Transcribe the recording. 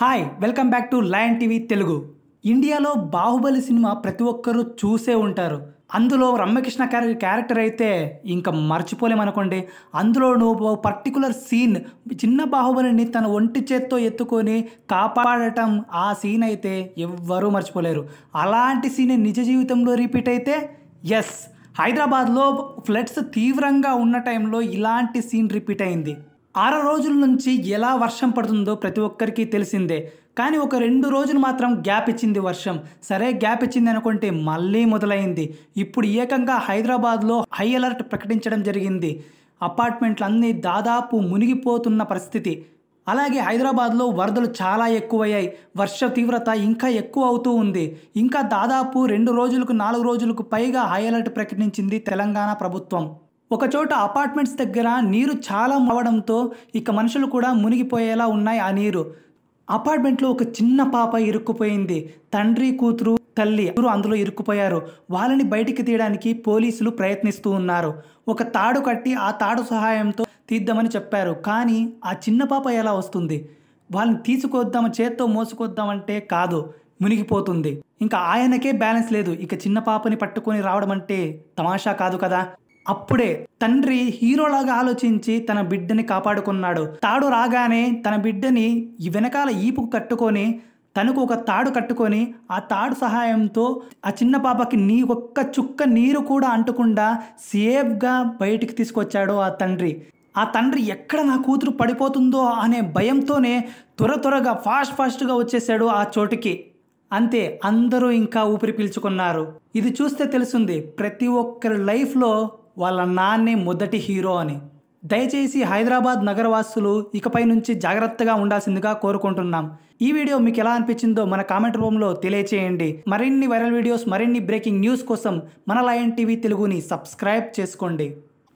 hi welcome back to Lion TV Telugu ఇండియాలో Baahubali cinema ప్రతి ఒక్కరూ చూసే ఉంటారు అందులో క్యారెక్ క్యారెక్టర్ అయితే ఇంకా మర్చిపోలేమనుకోండి అందులో నువ్వు పర్టికులర్ సీన్ చిన్న బాహుబలిని తన ఒంటి చేత్తో ఎత్తుకొని కాపాడటం ఆ సీన్ అయితే ఎవ్వరూ మర్చిపోలేరు అలాంటి సీన్ నిజ జీవితంలో రిపీట్ అయితే ఎస్ హైదరాబాద్లో ఫ్లడ్స్ తీవ్రంగా ఉన్న టైంలో ఇలాంటి సీన్ రిపీట్ అయింది ఆర రోజుల నుంచి ఎలా వర్షం పడుతుందో ప్రతి ఒక్కరికి తెలిసిందే కానీ ఒక రెండు రోజులు మాత్రం గ్యాప్ ఇచ్చింది వర్షం సరే గ్యాప్ ఇచ్చింది అనుకుంటే మళ్ళీ మొదలైంది ఇప్పుడు ఏకంగా హైదరాబాద్లో హై అలర్ట్ ప్రకటించడం జరిగింది అపార్ట్మెంట్లన్నీ దాదాపు మునిగిపోతున్న పరిస్థితి అలాగే హైదరాబాద్లో వరదలు చాలా ఎక్కువయ్యాయి వర్ష తీవ్రత ఇంకా ఎక్కువ అవుతూ ఉంది ఇంకా దాదాపు రెండు రోజులకు నాలుగు రోజులకు పైగా హై అలర్ట్ ప్రకటించింది తెలంగాణ ప్రభుత్వం ఒకచోట అపార్ట్మెంట్స్ దగ్గర నీరు చాలా మవడంతో ఇక మనుషులు కూడా మునిగిపోయేలా ఉన్నాయి ఆ నీరు అపార్ట్మెంట్లో ఒక చిన్న పాప ఇరుక్కుపోయింది తండ్రి కూతురు తల్లి అందరూ అందులో ఇరుక్కుపోయారు వాళ్ళని బయటికి తీయడానికి పోలీసులు ప్రయత్నిస్తూ ఉన్నారు ఒక తాడు కట్టి ఆ తాడు సహాయంతో తీద్దామని చెప్పారు కానీ ఆ చిన్న పాప ఎలా వస్తుంది వాళ్ళని తీసుకొద్దాము చేత్తో మోసుకొద్దామంటే కాదు మునిగిపోతుంది ఇంకా ఆయనకే బ్యాలెన్స్ లేదు ఇక చిన్న పాపని పట్టుకొని రావడం అంటే తమాషా కాదు కదా అప్పుడే తండ్రి హీరోలాగా ఆలోచించి తన బిడ్డని కాపాడుకున్నాడు తాడు రాగానే తన బిడ్డని వెనకాల ఈపుకు కట్టుకొని తనకు ఒక తాడు కట్టుకొని ఆ తాడు సహాయంతో ఆ చిన్న పాపకి నీ ఒక్క చుక్క నీరు కూడా అంటకుండా సేఫ్గా బయటికి తీసుకొచ్చాడు ఆ తండ్రి ఆ తండ్రి ఎక్కడ నా కూతురు పడిపోతుందో అనే భయంతోనే త్వర త్వరగా ఫాస్ట్ ఫాస్ట్గా వచ్చేసాడు ఆ చోటుకి అంతే అందరూ ఇంకా ఊపిరి పీల్చుకున్నారు ఇది చూస్తే తెలిసింది ప్రతి ఒక్కరి లైఫ్లో వాళ్ళ నాన్నే మొదటి హీరో అని దయచేసి హైదరాబాద్ నగరవాసులు ఇకపై నుంచి జాగ్రత్తగా ఉండాల్సిందిగా కోరుకుంటున్నాం ఈ వీడియో మీకు ఎలా అనిపించిందో మన కామెంట్ రూపంలో తెలియచేయండి మరిన్ని వైరల్ వీడియోస్ మరిన్ని బ్రేకింగ్ న్యూస్ కోసం మన లయన్ టీవీ తెలుగుని సబ్స్క్రైబ్ చేసుకోండి